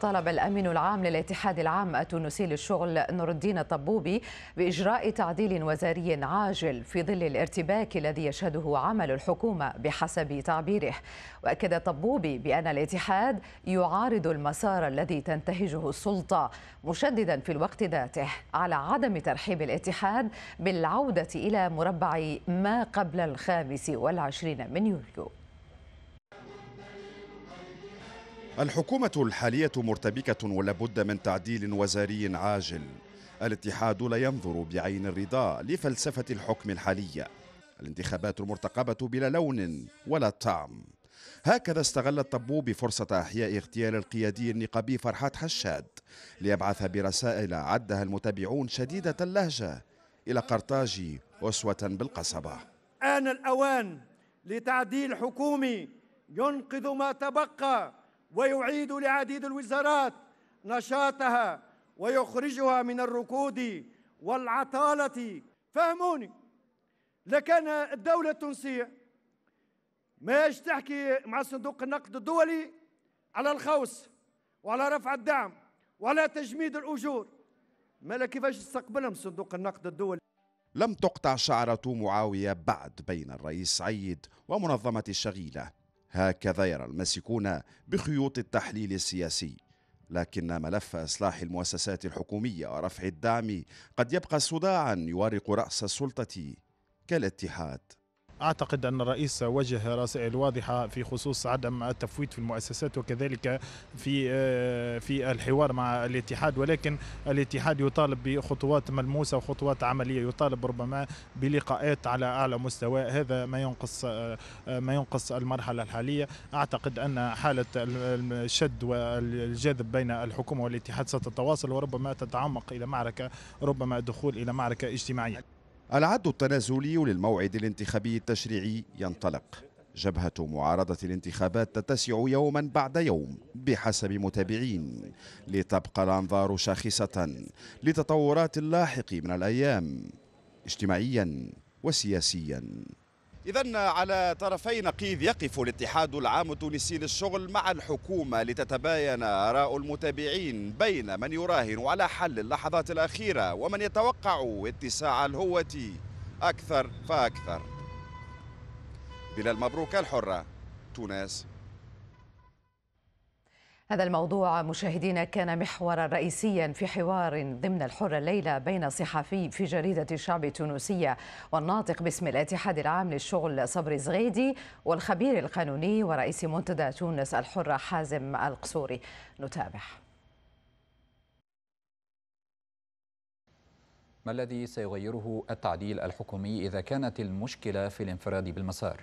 طالب الأمين العام للاتحاد العام التونسي للشغل نور الدين الطبوبي بإجراء تعديل وزاري عاجل في ظل الارتباك الذي يشهده عمل الحكومة بحسب تعبيره وأكد طبوبي بأن الاتحاد يعارض المسار الذي تنتهجه السلطة مشددا في الوقت ذاته على عدم ترحيب الاتحاد بالعودة إلى مربع ما قبل الخامس والعشرين من يوليو الحكومة الحالية مرتبكة ولابد من تعديل وزاري عاجل الاتحاد لا ينظر بعين الرضا لفلسفة الحكم الحالية الانتخابات المرتقبة بلا لون ولا طعم هكذا استغل الطبوب فرصة إحياء اغتيال القيادي النقابي فرحات حشاد ليبعث برسائل عدها المتابعون شديدة اللهجة إلى قرطاج أسوة بالقصبة آن الأوان لتعديل حكومي ينقذ ما تبقى ويعيد لعديد الوزارات نشاطها ويخرجها من الركود والعطالة فهموني لكان الدولة التونسية ما تحكي مع صندوق النقد الدولي على الخوص وعلى رفع الدعم وعلى تجميد الأجور ما كيفاش تستقبلهم صندوق النقد الدولي لم تقطع شعرة معاوية بعد بين الرئيس سعيد ومنظمة الشغيلة هكذا يرى الماسكون بخيوط التحليل السياسي لكن ملف اصلاح المؤسسات الحكوميه ورفع الدعم قد يبقى صداعا يوارق راس السلطه كالاتحاد أعتقد أن الرئيس وجه رسائل واضحة في خصوص عدم التفويت في المؤسسات وكذلك في آه، في الحوار مع الاتحاد ولكن الاتحاد يطالب بخطوات ملموسة وخطوات عملية يطالب ربما بلقاءات على أعلى مستوى هذا ما ينقص آه، آه، ما ينقص المرحلة الحالية أعتقد أن حالة الشد والجذب بين الحكومة والاتحاد ستتواصل وربما تتعمق إلى معركة ربما الدخول إلى معركة اجتماعية العد التنازلي للموعد الانتخابي التشريعي ينطلق جبهة معارضة الانتخابات تتسع يوما بعد يوم بحسب متابعين لتبقى الأنظار شاخصة لتطورات اللاحق من الأيام اجتماعيا وسياسيا إذا على طرفي نقيض يقف الاتحاد العام التونسي للشغل مع الحكومة لتتباين آراء المتابعين بين من يراهن على حل اللحظات الأخيرة ومن يتوقع اتساع الهوة أكثر فأكثر بلال مبروك الحرة تونس هذا الموضوع مشاهدينا كان محورا رئيسيا في حوار ضمن الحرة الليلة بين صحفي في جريدة الشعب التونسية والناطق باسم الاتحاد العام للشغل صبري زغيدي والخبير القانوني ورئيس منتدى تونس الحرة حازم القصوري نتابع ما الذي سيغيره التعديل الحكومي إذا كانت المشكلة في الانفراد بالمسار؟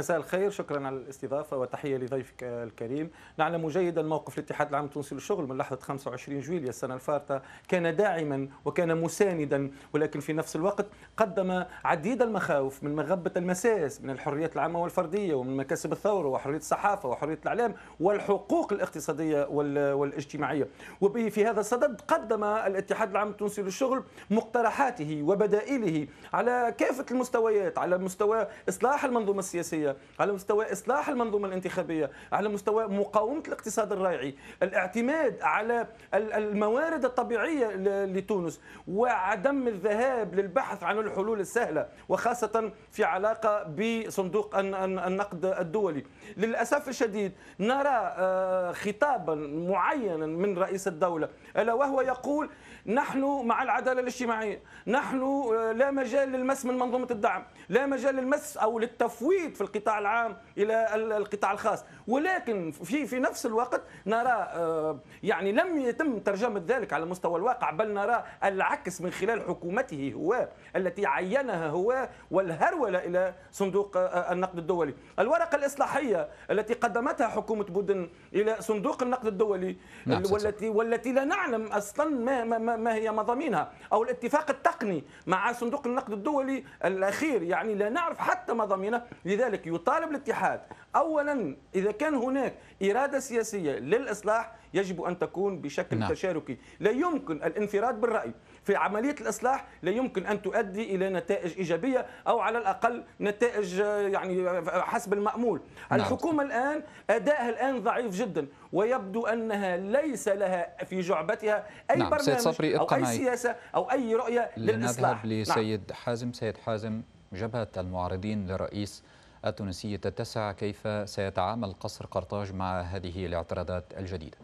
مساء الخير شكرا على الاستضافه وتحيه لضيفك الكريم نعلم جيدا موقف الاتحاد العام التونسي للشغل من لحظه 25 جويليا السنه الفارطه كان داعما وكان مساندا ولكن في نفس الوقت قدم عديد المخاوف من مغبه المساس من الحريات العامه والفرديه ومن مكاسب الثوره وحريه الصحافه وحريه الاعلام والحقوق الاقتصاديه والاجتماعيه وبه في هذا الصدد قدم الاتحاد العام التونسي للشغل مقترحاته وبدائله على كافه المستويات على مستوى اصلاح المنظومه السياسيه على مستوى اصلاح المنظومه الانتخابيه على مستوى مقاومه الاقتصاد الريعي الاعتماد على الموارد الطبيعيه لتونس وعدم الذهاب للبحث عن الحلول السهله وخاصه في علاقه بصندوق النقد الدولي للاسف الشديد نرى آه، خطابا معينا من رئيس الدوله الا وهو يقول نحن مع العداله الاجتماعيه نحن آه، لا مجال للمس من منظومه الدعم لا مجال للمس او للتفويض في القطاع العام الى القطاع الخاص ولكن في في نفس الوقت نرى آه، يعني لم يتم ترجمه ذلك على مستوى الواقع بل نرى العكس من خلال حكومته هو التي عينها هو والهروله الى صندوق آه، آه، النقد الدولي الورقه الاصلاحيه التي قدمتها حكومه بودن الى صندوق النقد الدولي نعم والتي والتي لا نعلم اصلا ما ما, ما هي مضامينها او الاتفاق التقني مع صندوق النقد الدولي الاخير يعني لا نعرف حتى مضامينه لذلك لذلك يطالب الاتحاد اولا اذا كان هناك اراده سياسيه للاصلاح يجب ان تكون بشكل نعم. تشاركي لا يمكن الانفراد بالراي في عمليه الاصلاح لا يمكن ان تؤدي الى نتائج ايجابيه او على الاقل نتائج يعني حسب المامول نعم. الحكومه الان ادائها الان ضعيف جدا ويبدو انها ليس لها في جعبتها اي نعم. برنامج او اي سياسه او اي رؤيه للاصلاح لنذهب لسيد نعم. حازم سيد حازم جبهه المعارضين لرئيس التونسية تتسع كيف سيتعامل قصر قرطاج مع هذه الاعتراضات الجديدة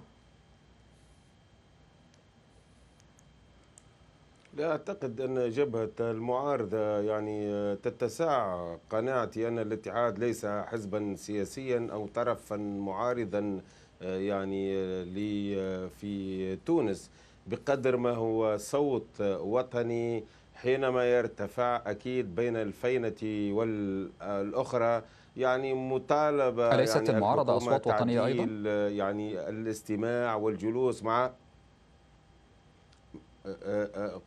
لا أعتقد أن جبهة المعارضة يعني تتسع قناعتي أن الاتحاد ليس حزبا سياسيا أو طرفا معارضا آه، يعني آه، آه، في تونس بقدر ما هو صوت وطني حينما يرتفع أكيد بين الفينة والأخرى يعني مطالبة أليست يعني المعارضة أصوات وطنية أيضا؟ يعني الاستماع والجلوس مع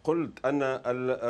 قلت أن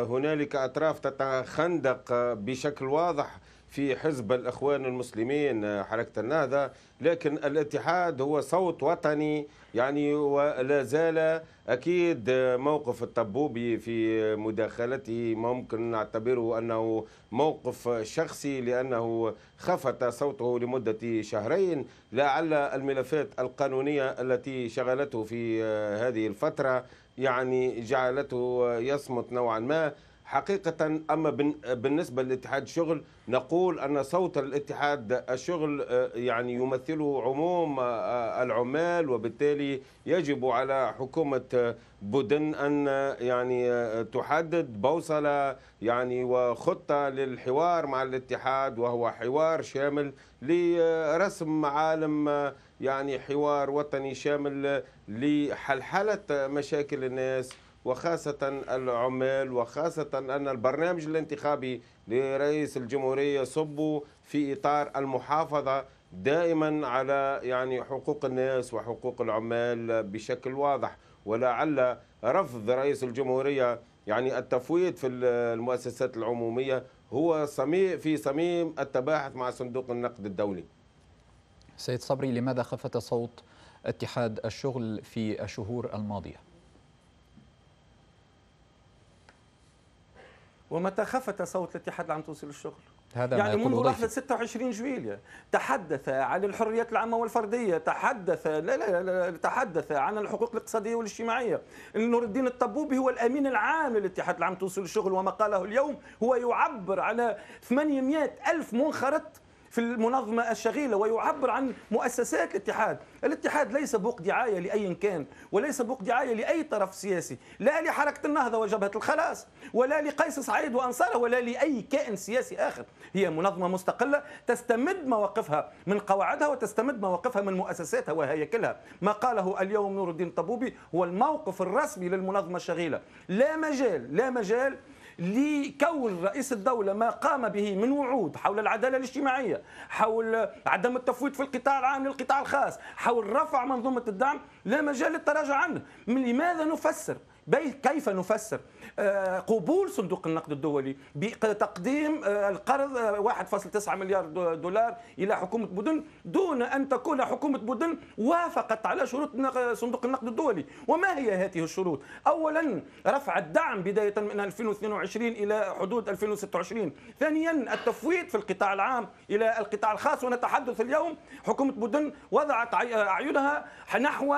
هنالك أطراف تتخندق بشكل واضح في حزب الإخوان المسلمين آه، حركة النهضة لكن الاتحاد هو صوت وطني يعني ولا زال أكيد موقف الطبوبي في مداخلته ممكن نعتبره أنه موقف شخصي لأنه خفت صوته لمدة شهرين لعل الملفات القانونية التي شغلته في آه، هذه الفترة يعني جعلته آه، يصمت نوعا ما حقيقة أما بالنسبة لاتحاد الشغل نقول أن صوت الاتحاد الشغل آه، يعني يمثله عموم آه، آه، العمال وبالتالي يجب على حكومة بودن أن يعني تحدد بوصلة يعني وخطة للحوار مع الاتحاد وهو حوار شامل لرسم معالم يعني حوار وطني شامل لحلحلة مشاكل الناس وخاصة العمال وخاصة أن البرنامج الانتخابي لرئيس الجمهورية صب في إطار المحافظة دائما على يعني حقوق الناس وحقوق العمال بشكل واضح ولعل رفض رئيس الجمهورية يعني التفويت في المؤسسات العمومية هو صميم في صميم التباحث مع صندوق النقد الدولي سيد صبري لماذا خفت صوت اتحاد الشغل في الشهور الماضيه ومتى خفت صوت الاتحاد العام التونسي للشغل هذا يعني منذ لحظه 26 جويلية تحدث عن الحريات العامة والفردية تحدث لا لا, لا تحدث عن الحقوق الاقتصادية والاجتماعية نور الدين الطبوبي هو الأمين العام للاتحاد العام التونسي للشغل وما قاله اليوم هو يعبر على 800 ألف منخرط في المنظمة الشغيلة ويعبر عن مؤسسات الاتحاد الاتحاد ليس بوق دعاية لأي كان وليس بوق دعاية لأي طرف سياسي لا لحركة النهضة وجبهة الخلاص ولا لقيس سعيد وأنصاره ولا لأي كائن سياسي آخر هي منظمة مستقلة تستمد مواقفها من قواعدها وتستمد مواقفها من مؤسساتها وهياكلها ما قاله اليوم نور الدين الطبوبي هو الموقف الرسمي للمنظمة الشغيلة لا مجال لا مجال لكون رئيس الدولة ما قام به من وعود حول العدالة الاجتماعية حول عدم التفويت في القطاع العام للقطاع الخاص حول رفع منظومة الدعم لا مجال للتراجع عنه من لماذا نفسر كيف نفسر آه، قبول صندوق النقد الدولي بتقديم آه، القرض 1.9 آه، مليار دولار الى حكومه بدن دون ان تكون حكومه بدن وافقت على شروط صندوق النقد الدولي وما هي هذه الشروط اولا رفع الدعم بدايه من 2022 الى حدود 2026 ثانيا التفويض في القطاع العام الى القطاع الخاص ونتحدث اليوم حكومه بدن وضعت اعينها نحو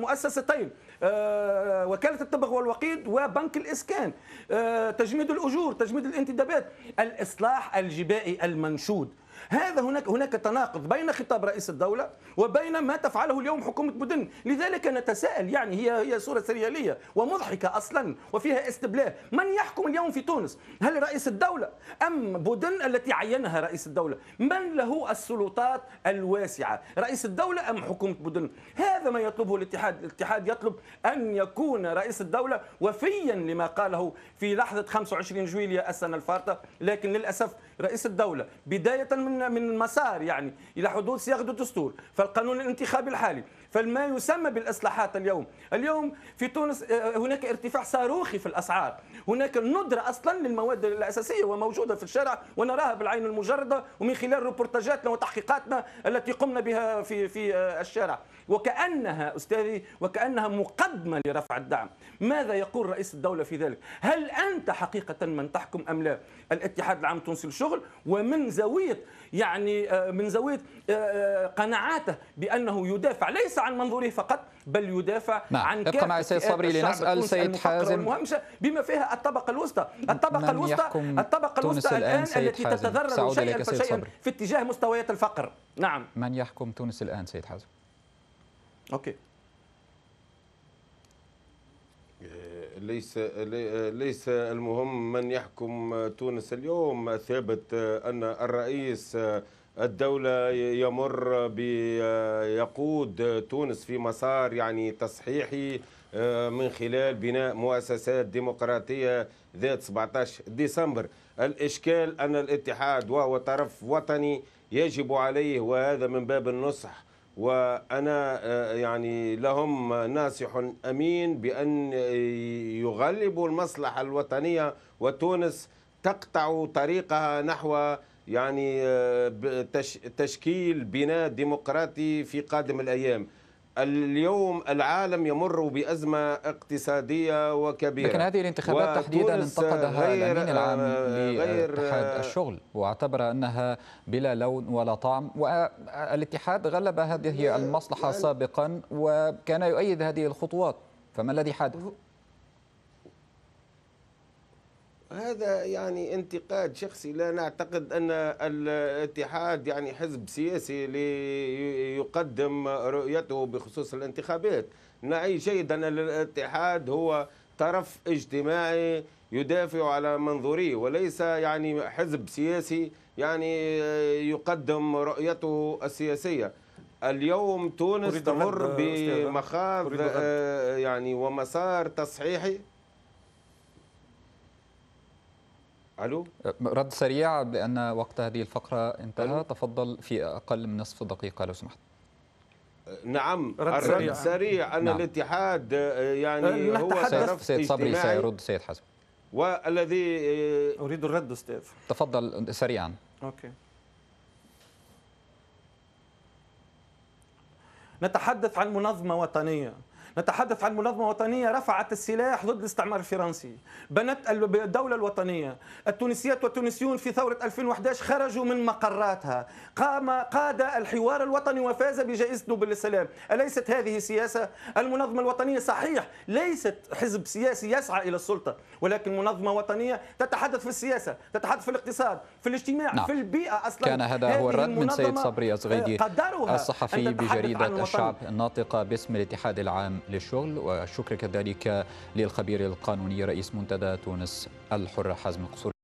مؤسستين آه، وكاله الطبخ والوقيد وبنك الاسكان آه، تجميد الاجور تجميد الانتدابات الاصلاح الجبائي المنشود هذا هناك هناك تناقض بين خطاب رئيس الدولة وبين ما تفعله اليوم حكومة بودن لذلك نتساءل يعني هي هي صورة سريالية ومضحكة أصلا وفيها استبلاه من يحكم اليوم في تونس هل رئيس الدولة أم بودن التي عينها رئيس الدولة من له السلطات الواسعة رئيس الدولة أم حكومة بودن هذا ما يطلبه الاتحاد الاتحاد يطلب أن يكون رئيس الدولة وفيا لما قاله في لحظة 25 جويليا السنة الفارطة لكن للأسف رئيس الدولة بداية من من مسار يعني إلى حدوث صياغة الدستور فالقانون الانتخابي الحالي فما يسمى بالإصلاحات اليوم اليوم في تونس آه، آه، هناك ارتفاع صاروخي في الأسعار هناك الندرة أصلا للمواد الأساسية وموجودة في الشارع ونراها بالعين المجردة ومن خلال ريبورتاجاتنا وتحقيقاتنا التي قمنا بها في في آه، الشارع وكأنها أستاذي وكأنها مقدمة لرفع الدعم ماذا يقول رئيس الدولة في ذلك هل أنت حقيقة من تحكم أم لا الاتحاد العام التونسي للشغل ومن زاوية يعني من زاوية قناعاته بأنه يدافع ليس عن منظوره فقط بل يدافع نعم. عن كافة مع سيد صبري لنسال سيد حازم المهمشة بما فيها الطبقه الوسطى الطبقه الوسطى الطبقه الوسطى الان التي تتضرر شيئا فشيئا في اتجاه مستويات الفقر نعم من يحكم تونس الان سيد حازم اوكي آه، ليس آه، ليس المهم من يحكم تونس اليوم ثابت آه، ان الرئيس الدولة يمر بيقود تونس في مسار يعني تصحيحي آه، من خلال بناء مؤسسات ديمقراطية ذات 17 ديسمبر الإشكال أن الاتحاد وهو طرف وطني يجب عليه وهذا من باب النصح وأنا آه، يعني لهم ناصح أمين بأن يغلبوا المصلحة الوطنية وتونس تقطع طريقها نحو يعني آه، تشكيل بناء ديمقراطي في قادم الأيام اليوم العالم يمر بأزمة اقتصادية وكبيرة لكن هذه الانتخابات تحديدا انتقدها الأمين العام آه، لاتحاد آه، الشغل واعتبر أنها بلا لون ولا طعم والاتحاد غلب هذه المصلحة سابقا وكان يؤيد هذه الخطوات فما الذي حدث؟ هذا يعني انتقاد شخصي لا نعتقد ان الاتحاد يعني حزب سياسي ليقدم رؤيته بخصوص الانتخابات نعي جيدا ان الاتحاد هو طرف اجتماعي يدافع على منظوريه وليس يعني حزب سياسي يعني يقدم رؤيته السياسيه اليوم تونس تمر بمخاض آه، يعني ومسار تصحيحي الو رد سريع لان وقت هذه الفقره انتهى ألو. تفضل في اقل من نصف دقيقه لو سمحت نعم رد الرد سريع, سريع. ان نعم. الاتحاد آه، يعني هو سيد, سيد صبري سيرد سيد حسن والذي آه، اريد الرد استاذ تفضل سريعا اوكي نتحدث عن منظمه وطنيه نتحدث عن منظمة وطنية رفعت السلاح ضد الاستعمار الفرنسي بنت الدولة الوطنية التونسيات والتونسيون في ثورة 2011 خرجوا من مقراتها قام قاد الحوار الوطني وفاز بجائزة نوبل للسلام أليست هذه سياسة المنظمة الوطنية صحيح ليست حزب سياسي يسعى إلى السلطة ولكن منظمة وطنية تتحدث في السياسة تتحدث في الاقتصاد في الاجتماع نعم. في البيئة أصلا كان هذا هو الرد من سيد صبري الصحفي بجريدة الشعب الناطقة باسم الاتحاد العام للشغل والشكر كذلك للخبير القانوني رئيس منتدى تونس الحرة حازم القصور